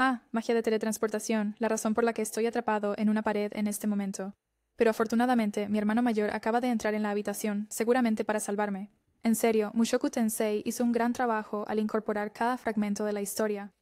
Ah, magia de teletransportación, la razón por la que estoy atrapado en una pared en este momento. Pero afortunadamente, mi hermano mayor acaba de entrar en la habitación, seguramente para salvarme. En serio, Mushoku Tensei hizo un gran trabajo al incorporar cada fragmento de la historia.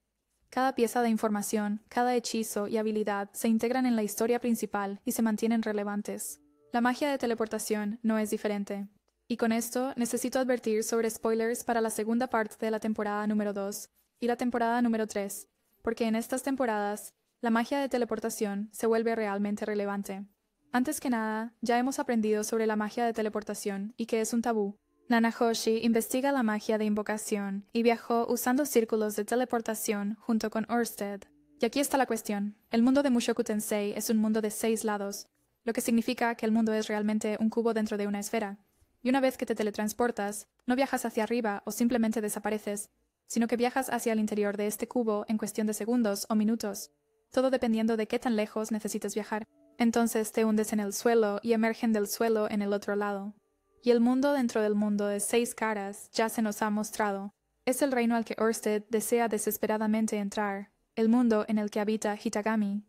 Cada pieza de información, cada hechizo y habilidad se integran en la historia principal y se mantienen relevantes. La magia de teleportación no es diferente. Y con esto, necesito advertir sobre spoilers para la segunda parte de la temporada número 2 y la temporada número 3, porque en estas temporadas la magia de teleportación se vuelve realmente relevante. Antes que nada, ya hemos aprendido sobre la magia de teleportación y que es un tabú. Nanahoshi investiga la magia de invocación y viajó usando círculos de teleportación junto con Orsted. Y aquí está la cuestión. El mundo de Mushoku Tensei es un mundo de seis lados, lo que significa que el mundo es realmente un cubo dentro de una esfera. Y una vez que te teletransportas, no viajas hacia arriba o simplemente desapareces, sino que viajas hacia el interior de este cubo en cuestión de segundos o minutos, todo dependiendo de qué tan lejos necesites viajar. Entonces te hundes en el suelo y emergen del suelo en el otro lado. Y el mundo dentro del mundo de seis caras ya se nos ha mostrado. Es el reino al que Orsted desea desesperadamente entrar, el mundo en el que habita Hitagami.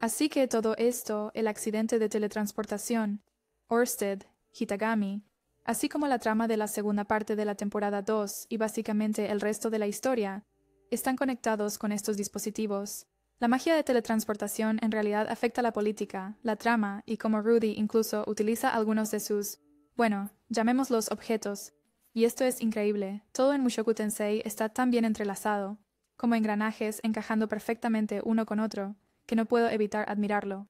Así que todo esto, el accidente de teletransportación, Orsted, Hitagami, así como la trama de la segunda parte de la temporada 2 y básicamente el resto de la historia, están conectados con estos dispositivos. La magia de teletransportación en realidad afecta la política, la trama y como Rudy incluso utiliza algunos de sus, bueno, llamémoslos objetos. Y esto es increíble, todo en Mushoku Tensei está tan bien entrelazado, como engranajes encajando perfectamente uno con otro, que no puedo evitar admirarlo.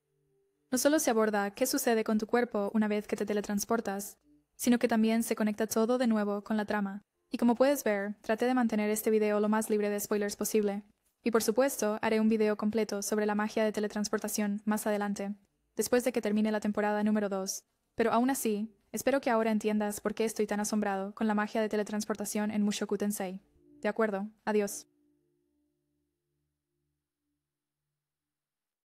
No solo se aborda qué sucede con tu cuerpo una vez que te teletransportas, sino que también se conecta todo de nuevo con la trama. Y como puedes ver, traté de mantener este video lo más libre de spoilers posible. Y por supuesto, haré un video completo sobre la magia de teletransportación más adelante, después de que termine la temporada número 2. Pero aún así, espero que ahora entiendas por qué estoy tan asombrado con la magia de teletransportación en Mushoku Tensei. De acuerdo, adiós.